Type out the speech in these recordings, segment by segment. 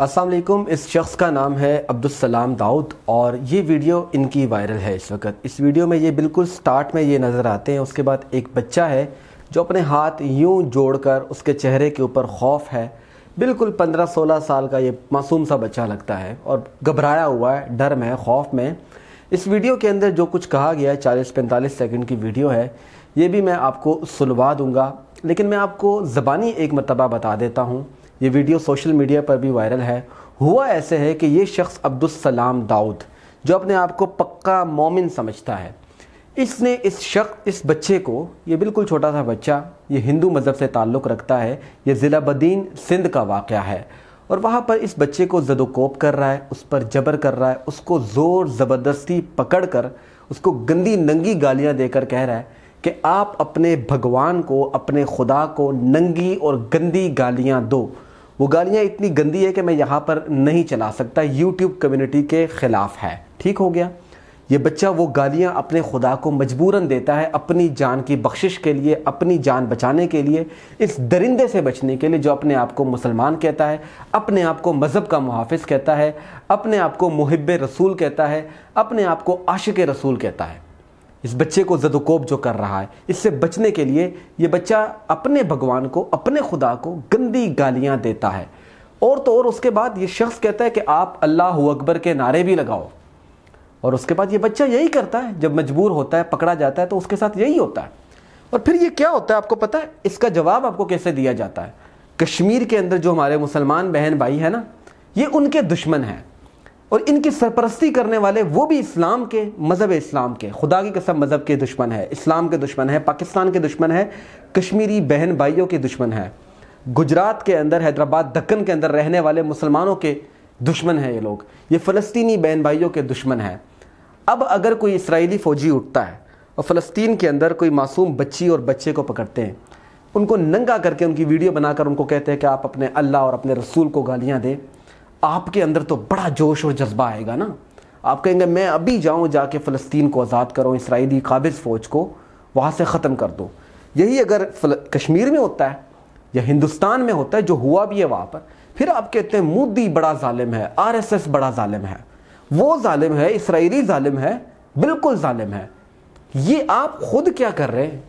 असल इस शख्स का नाम है अब्दुलसलाम दाऊद और ये वीडियो इनकी वायरल है इस वक्त इस वीडियो में ये बिल्कुल स्टार्ट में ये नज़र आते हैं उसके बाद एक बच्चा है जो अपने हाथ यूं जोड़कर उसके चेहरे के ऊपर खौफ है बिल्कुल 15-16 साल का ये मासूम सा बच्चा लगता है और घबराया हुआ है डर में खौफ में इस वीडियो के अंदर जो कुछ कहा गया है चालीस पैंतालीस सेकेंड की वीडियो है ये भी मैं आपको सुलवा दूँगा लेकिन मैं आपको ज़बानी एक मरतबा बता देता हूँ ये वीडियो सोशल मीडिया पर भी वायरल है हुआ ऐसे है कि ये शख्स अब्दुलसलाम दाऊद जो अपने आप को पक्का मोमिन समझता है इसने इस शख्स इस बच्चे को ये बिल्कुल छोटा सा बच्चा ये हिंदू मज़हब से ताल्लुक़ रखता है ये ज़िला बदीन सिंध का वाक़ है और वहाँ पर इस बच्चे को जदोकोप कर रहा है उस पर जबर कर रहा है उसको ज़ोर ज़बरदस्ती पकड़ कर उसको गंदी नंगी गालियाँ देकर कह रहा है कि आप अपने भगवान को अपने खुदा को नंगी और गंदी गालियाँ दो वो गालियाँ इतनी गंदी है कि मैं यहाँ पर नहीं चला सकता यूट्यूब कम्युनिटी के ख़िलाफ़ है ठीक हो गया ये बच्चा वो गालियाँ अपने खुदा को मजबूरन देता है अपनी जान की बख्शिश के लिए अपनी जान बचाने के लिए इस दरिंदे से बचने के लिए जो अपने आप को मुसलमान कहता है अपने आप को मज़हब का मुहाफ़ कहता है अपने आप को मुहब रसूल कहता है अपने आप को आशिक रसूल कहता है इस बच्चे को जदोकोप जो कर रहा है इससे बचने के लिए ये बच्चा अपने भगवान को अपने खुदा को गंदी गालियाँ देता है और तो और उसके बाद ये शख्स कहता है कि आप अल्लाह अकबर के नारे भी लगाओ और उसके बाद ये बच्चा यही करता है जब मजबूर होता है पकड़ा जाता है तो उसके साथ यही होता है और फिर ये क्या होता है आपको पता है इसका जवाब आपको कैसे दिया जाता है कश्मीर के अंदर जो हमारे मुसलमान बहन भाई हैं ना ये उनके दुश्मन हैं और इनकी सरपरस्ती करने वाले वो भी इस्लाम के मज़हब इस्लाम के खुदा की कसम मज़हब के दुश्मन है इस्लाम के दुश्मन है पाकिस्तान के दुश्मन है कश्मीरी बहन भाइयों के दुश्मन है गुजरात के अंदर हैदराबाद दक्कन के अंदर रहने वाले मुसलमानों के दुश्मन हैं ये लोग ये फ़लस्तीनी बहन भाइयों के दुश्मन हैं अब अगर कोई इसराइली फ़ौजी उठता है और फ़लस्तीन के अंदर कोई मासूम बच्ची और बच्चे को पकड़ते हैं उनको नंगा करके उनकी वीडियो बनाकर उनको कहते हैं कि आप अपने अल्लाह और अपने रसूल को गालियाँ दें आपके अंदर तो बड़ा जोश और जज्बा आएगा ना आप कहेंगे मैं अभी जाऊँ जाके फ़लस्तीन को आज़ाद करो इसराइली काबिज़ फ़ौज को वहाँ से ख़त्म कर दो यही अगर कश्मीर में होता है या हिंदुस्तान में होता है जो हुआ भी है वहाँ पर फिर आप कहते हैं मोदी बड़ा ालिम है आरएसएस बड़ा ालिम है वो ालिम है इसराइली ालिम है बिल्कुल ालिम है ये आप खुद क्या कर रहे हैं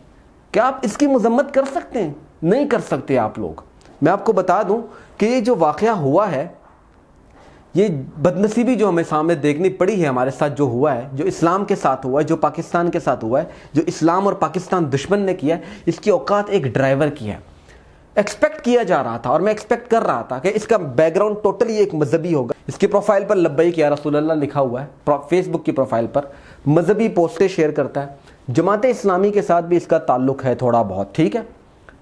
क्या आप इसकी मजम्मत कर सकते हैं नहीं कर सकते आप लोग मैं आपको बता दूं कि ये जो वाक़ हुआ है ये बदनसीबी जो हमें सामने देखनी पड़ी है हमारे साथ जो हुआ है जो इस्लाम के साथ हुआ है जो पाकिस्तान के साथ हुआ है जो इस्लाम और पाकिस्तान दुश्मन ने किया है इसकी औकात एक ड्राइवर की है एक्सपेक्ट किया जा रहा था और मैं एक्सपेक्ट कर रहा था कि इसका बैकग्राउंड टोटली एक मजहबी होगा इसकी प्रोफाइल पर लब्बई किया रसोल्ला लिखा हुआ है फेसबुक की प्रोफाइल पर मजहबी पोस्टें शेयर करता है जमात इस्लामी के साथ भी इसका ताल्लुक है थोड़ा बहुत ठीक है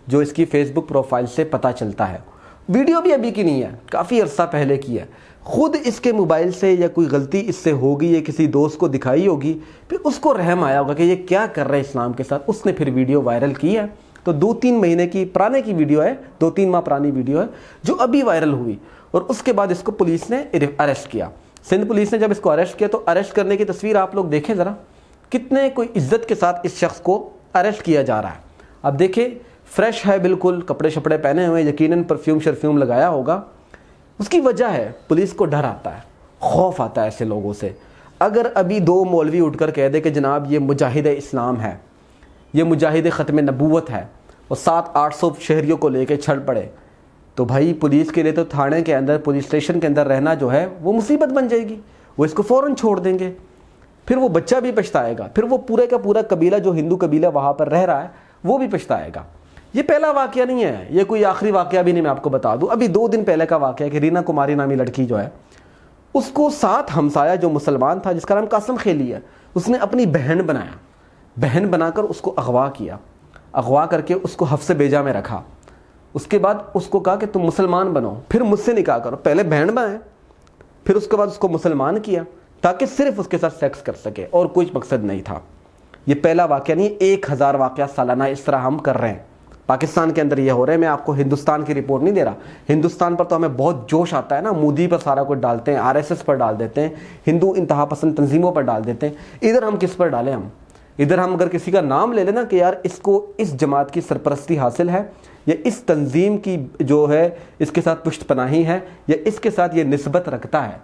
जो इसकी फेसबुक प्रोफाइल से पता चलता है वीडियो भी अभी की नहीं है काफ़ी अर्सा पहले की है ख़ुद इसके मोबाइल से या कोई गलती इससे होगी या किसी दोस्त को दिखाई होगी फिर उसको रहम आया होगा कि ये क्या कर रहा है इस्लाम के साथ उसने फिर वीडियो वायरल की है तो दो तीन महीने की पुराने की वीडियो है दो तीन माह पुरानी वीडियो है जो अभी वायरल हुई और उसके बाद इसको पुलिस ने अरेस्ट किया सिंध पुलिस ने जब इसको अरेस्ट किया तो अरेस्ट करने की तस्वीर आप लोग देखें ज़रा कितने कोई इज्जत के साथ इस शख्स को अरेस्ट किया जा रहा है अब देखें फ्रेश है बिल्कुल कपड़े शपड़े पहने हुए यकीनन परफ्यूम शरफ्यूम लगाया होगा उसकी वजह है पुलिस को डर आता है खौफ आता है ऐसे लोगों से अगर अभी दो मौलवी उठकर कह दे कि जनाब ये मुजाहिद इस्लाम है ये मुजाहिद ख़त्म नबूत है और सात आठ सौ शहरीों को लेकर छड़ पड़े तो भाई पुलिस के लिए तो थाने के अंदर पुलिस स्टेशन के अंदर रहना जो है वो मुसीबत बन जाएगी वो इसको फ़ौर छोड़ देंगे फिर वो बच्चा भी पछताएगा फिर वो पूरे का पूरा कबीला जो हिंदू कबीला वहाँ पर रह रहा है वो भी पछताएगा ये पहला वाक्य नहीं है ये कोई आखिरी वाक्य भी नहीं मैं आपको बता दूं अभी दो दिन पहले का वाक्य है कि रीना कुमारी नामी लड़की जो है उसको साथ हमसाया जो मुसलमान था जिसका नाम कासम खेली है उसने अपनी बहन बनाया बहन बनाकर उसको अगवा किया अगवा करके उसको हफ्स बेजा में रखा उसके बाद उसको कहा कि तुम मुसलमान बनो फिर मुझसे निकाह करो पहले बहन बनाए फिर उसके बाद उसको मुसलमान किया ताकि सिर्फ उसके साथ सेक्स कर सके और कोई मकसद नहीं था ये पहला वाक्य नहीं एक हज़ार वाक़ सालाना इस तरह हम कर रहे हैं पाकिस्तान के अंदर ये हो रहे हैं मैं आपको हिंदुस्तान की रिपोर्ट नहीं दे रहा हिंदुस्तान पर तो हमें बहुत जोश आता है ना मोदी पर सारा कुछ डालते हैं आरएसएस पर डाल देते हैं हिंदू इंतहा पसंद तंजीमों पर डाल देते हैं इधर हम किस पर डालें हम इधर हम अगर किसी का नाम ले लें ना कि यार इसको इस जमात की सरपरस्ती हासिल है या इस तंजीम की जो है इसके साथ पुष्ट पनाही है या इसके साथ ये नस्बत रखता है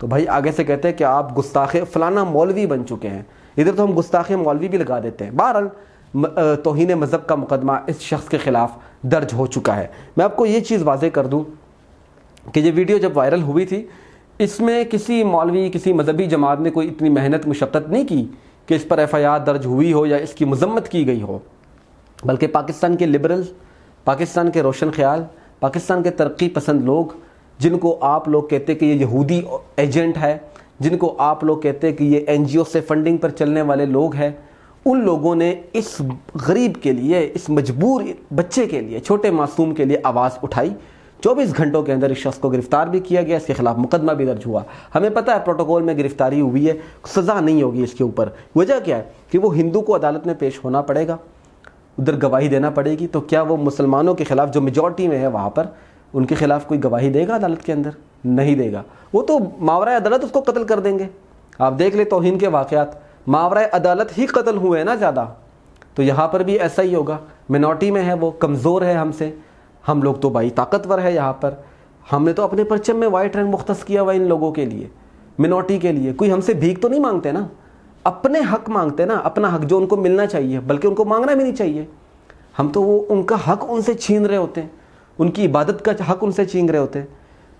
तो भाई आगे से कहते हैं कि आप गुस्ताखे फ़लाना मौलवी बन चुके हैं इधर तो हम गुस्ताखे मौलवी भी लगा देते हैं बहरहाल तोहन मज़हब का मुकदमा इस शख्स के ख़िलाफ़ दर्ज हो चुका है मैं आपको ये चीज़ वाजे कर दूँ कि ये वीडियो जब वायरल हुई थी इसमें किसी मौलवी किसी मजहबी जमात ने कोई इतनी मेहनत मशक्क़त नहीं की कि इस पर एफ़ आई आर दर्ज हुई हो या इसकी मजम्मत की गई हो बल्कि पाकिस्तान के लिबरल पाकिस्तान के रोशन ख्याल पाकिस्तान के तरक्की पसंद लोग जिनको आप लोग कहते कि ये यहूदी एजेंट है जिनको आप लोग कहते कि ये एन जी ओ से फंडिंग पर चलने वाले लोग हैं उन लोगों ने इस गरीब के लिए इस मजबूर बच्चे के लिए छोटे मासूम के लिए आवाज़ उठाई चौबीस घंटों के अंदर इस शख्स को गिरफ्तार भी किया गया इसके खिलाफ मुकदमा भी दर्ज हुआ हमें पता है प्रोटोकॉल में गिरफ्तारी हुई है सज़ा नहीं होगी इसके ऊपर वजह क्या है कि वो हिंदू को अदालत में पेश होना पड़ेगा उधर गवाही देना पड़ेगी तो क्या वो मुसलमानों के खिलाफ जो मेजॉरिटी में है वहाँ पर उनके खिलाफ कोई गवाही देगा अदालत के अंदर नहीं देगा वो तो मावरा अदालत उसको कत्ल कर देंगे आप देख ले तोहन के वाक़ात मावरा अदालत ही कत्ल हुए हैं ना ज़्यादा तो यहाँ पर भी ऐसा ही होगा मिनोटी में है वो कमज़ोर है हमसे हम लोग तो भाई ताकतवर है यहाँ पर हमने तो अपने परचम में वाइट रंग मुख्त किया हुआ इन लोगों के लिए मिनोटी के लिए कोई हमसे भीख तो नहीं मांगते ना अपने हक मांगते ना अपना हक जो उनको मिलना चाहिए बल्कि उनको मांगना भी नहीं चाहिए हम तो वो उनका हक उनसे छीन रहे होते हैं उनकी इबादत का हक उनसे छीन रहे होते हैं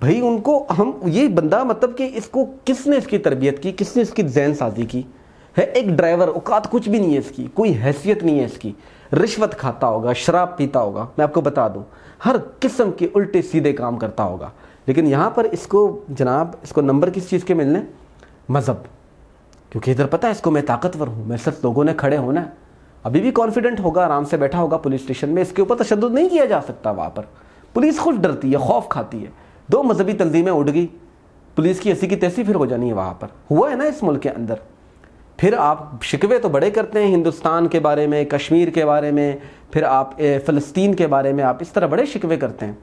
भाई उनको हम ये बंदा मतलब कि इसको किसने इसकी तरबियत की किसने इसकी जैन साजी की है एक ड्राइवर औकात कुछ भी नहीं है इसकी कोई हैसियत नहीं है इसकी रिश्वत खाता होगा शराब पीता होगा मैं आपको बता दूं हर किस्म के उल्टे सीधे काम करता होगा लेकिन यहाँ पर इसको जनाब इसको नंबर किस चीज़ के मिलने मज़हब क्योंकि इधर पता है इसको मैं ताकतवर हूँ मेरे सिर्फ लोगों ने खड़े होना है अभी भी कॉन्फिडेंट होगा आराम से बैठा होगा पुलिस स्टेशन में इसके ऊपर तशद नहीं किया जा सकता वहाँ पर पुलिस खुद डरती है खौफ खाती है दो मजहबी तंजीमें उड़ गई पुलिस की ऐसी की तैसी फिर हो जानी है वहाँ पर हुआ है ना इस मुल्क के अंदर फिर आप शिकवे तो बड़े करते हैं हिंदुस्तान के बारे में कश्मीर के बारे में फिर आप फ़लस्तीन के बारे में आप इस तरह बड़े शिकवे करते हैं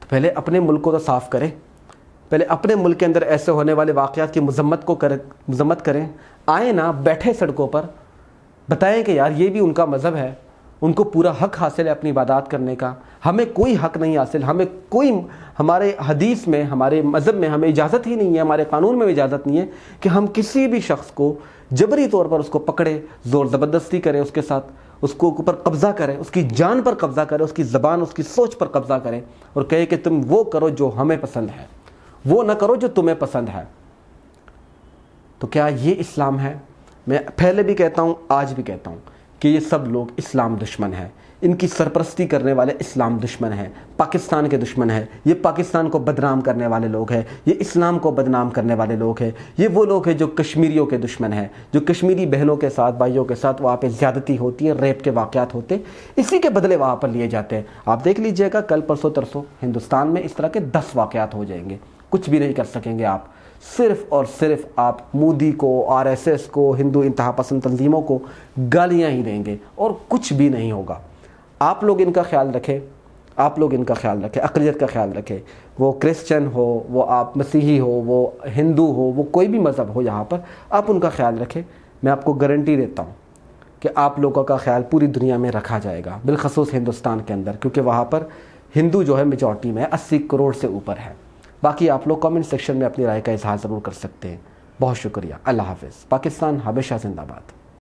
तो पहले अपने मुल्क को तो साफ़ करें पहले अपने मुल्क के अंदर ऐसे होने वाले वाक़ात की मजम्मत को कर मजम्मत करें आए ना बैठे सड़कों पर बताएं कि यार ये भी उनका मज़हब है उनको पूरा हक हासिल है अपनी इबादत करने का हमें कोई हक नहीं हासिल हमें कोई हमारे हदीस में हमारे मज़हब में हमें इजाज़त ही नहीं है हमारे कानून में इजाज़त नहीं है कि हम किसी भी शख्स को जबरी तौर पर उसको पकड़े ज़ोर ज़बरदस्ती करें उसके साथ उसको ऊपर कब्ज़ा करें उसकी जान पर कब्ज़ा करें उसकी ज़बान उसकी सोच पर कब्ज़ा करें और कहे कि तुम वो करो जो हमें पसंद है वो ना करो जो तुम्हें पसंद है तो क्या ये इस्लाम है मैं पहले भी कहता हूँ आज भी कहता हूँ कि ये सब लोग इस्लाम दुश्मन हैं इनकी सरपरस्ती करने वाले इस्लाम दुश्मन हैं पाकिस्तान के दुश्मन हैं ये पाकिस्तान को बदनाम करने वाले लोग हैं ये इस्लाम को बदनाम करने वाले लोग हैं ये वो लोग हैं जो कश्मीरियों के दुश्मन हैं जो कश्मीरी बहनों के साथ भाइयों के साथ वहाँ पे ज़्यादती होती है रेप के वाक़ात होते इसी के बदले वहाँ पर लिए जाते हैं आप देख लीजिएगा कल परसों तरसों हिंदुस्तान में इस तरह के दस वाक़ात हो जाएंगे कुछ भी नहीं कर सकेंगे आप सिर्फ और सिर्फ आप मोदी को आरएसएस को हिंदू इंतहा पसंद तंजीमों को गालियाँ ही देंगे और कुछ भी नहीं होगा आप लोग इनका ख्याल रखें आप लोग इनका ख्याल रखें अकलीत का ख्याल रखें वो क्रिश्चन हो वो आप मसीही हो वो हिंदू हो वो कोई भी मज़हब हो यहाँ पर आप उनका ख्याल रखें मैं आपको गारंटी देता हूँ कि आप लोगों का ख्याल पूरी दुनिया में रखा जाएगा बिलखसूस हिंदुस्तान के अंदर क्योंकि वहाँ पर हिंदू जो है मेजॉरिटी में अस्सी करोड़ से ऊपर है बाकी आप लोग कमेंट सेक्शन में अपनी राय का इजहार ज़रूर कर सकते हैं बहुत शुक्रिया अल्लाह हाफिज़ पाकिस्तान हमेशा जिंदाबाद